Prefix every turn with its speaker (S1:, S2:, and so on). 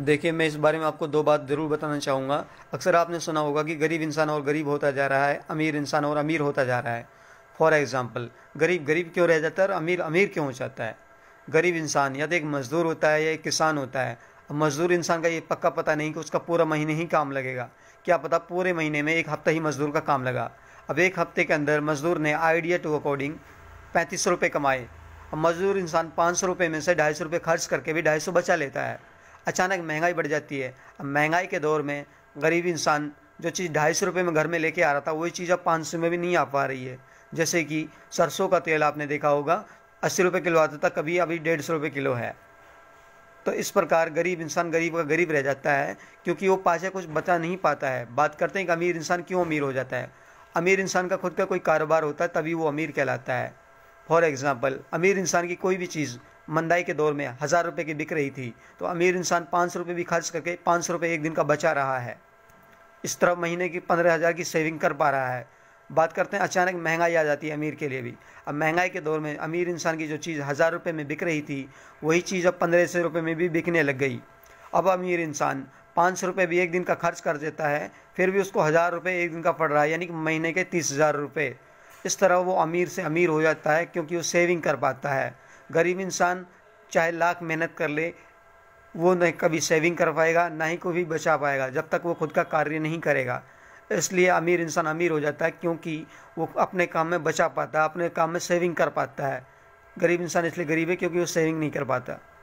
S1: देखिए मैं इस बारे में आपको दो बात ज़रूर बताना चाहूँगा अक्सर आपने सुना होगा कि गरीब इंसान और गरीब होता जा रहा है अमीर इंसान और अमीर होता जा रहा है फॉर एग्ज़ाम्पल गरीब गरीब क्यों रह जाता है और अमीर अमीर क्यों हो जाता है गरीब इंसान या तो एक मज़दूर होता है या एक किसान होता है मज़दूर इंसान का ये पक्का पता नहीं कि उसका पूरा महीने ही काम लगेगा क्या पता पूरे महीने में एक हफ्ता ही मज़दूर का काम लगा अब एक हफ्ते के अंदर मज़दूर ने आइडिया टू अकॉर्डिंग पैंतीस सौ रुपये कमाए अब मज़दूर इंसान पाँच सौ रुपये में से ढाई सौ रुपये खर्च करके भी ढाई सौ बचा लेता है अचानक महंगाई बढ़ जाती है अब महंगाई के दौर में गरीब इंसान जो चीज़ ढाई सौ रुपये में घर में लेके आ रहा था वही चीज़ अब पाँच सौ में भी नहीं आ पा रही है जैसे कि सरसों का तेल आपने देखा होगा अस्सी रुपये किलो आता था कभी अभी डेढ़ सौ रुपये किलो है तो इस प्रकार गरीब इंसान गरीब का गरीब रह जाता है क्योंकि वो पाचे कुछ बचा नहीं पाता है बात करते हैं कि अमीर इंसान क्यों अमीर हो जाता है अमीर इंसान का खुद का कोई कारोबार होता है तभी वो अमीर कहलाता है फॉर एग्ज़ाम्पल अमीर इंसान की कोई भी चीज़ मंदाई के दौर में हज़ार रुपये की बिक रही थी तो अमीर इंसान पाँच सौ रुपये भी खर्च करके पाँच सौ रुपये एक दिन का बचा रहा है इस तरह महीने की पंद्रह हज़ार की सेविंग कर पा रहा है बात करते हैं अचानक महंगाई आ जाती है अमीर के लिए भी अब महंगाई के दौर में अमीर इंसान की जो चीज़ हज़ार रुपये में बिक रही थी वही चीज़ अब पंद्रह सौ रुपये में भी बिकने लग गई अब अमीर इंसान पाँच सौ रुपये भी एक दिन का खर्च कर देता है फिर भी उसको हज़ार रुपये एक दिन का पड़ रहा है यानी कि महीने के तीस हज़ार रुपये इस तरह वो अमीर से अमीर हो जाता है क्योंकि वो सेविंग कर पाता है गरीब इंसान चाहे लाख मेहनत कर ले वो न कभी सेविंग कर पाएगा ना ही कभी बचा पाएगा जब तक वो खुद का कार्य नहीं करेगा इसलिए अमीर इंसान अमीर हो जाता है क्योंकि वो अपने काम में बचा पाता है अपने काम में सेविंग कर पाता है गरीब इंसान इसलिए गरीब है क्योंकि वो सेविंग नहीं कर पाता